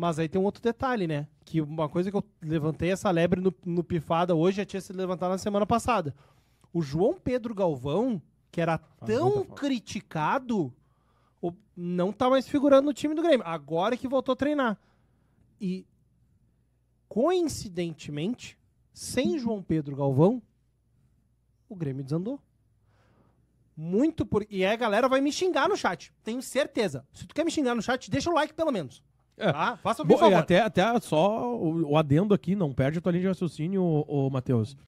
Mas aí tem um outro detalhe, né? Que uma coisa que eu levantei essa lebre no, no Pifada hoje já tinha sido levantada na semana passada. O João Pedro Galvão, que era tão criticado, não tá mais figurando no time do Grêmio. Agora que voltou a treinar. E, coincidentemente, sem João Pedro Galvão, o Grêmio desandou. Muito por. E a galera vai me xingar no chat. Tenho certeza. Se tu quer me xingar no chat, deixa o like pelo menos. É. Tá? Faça o meu favor. até, até só o, o adendo aqui, não perde a tua linha de raciocínio, ô, ô Matheus.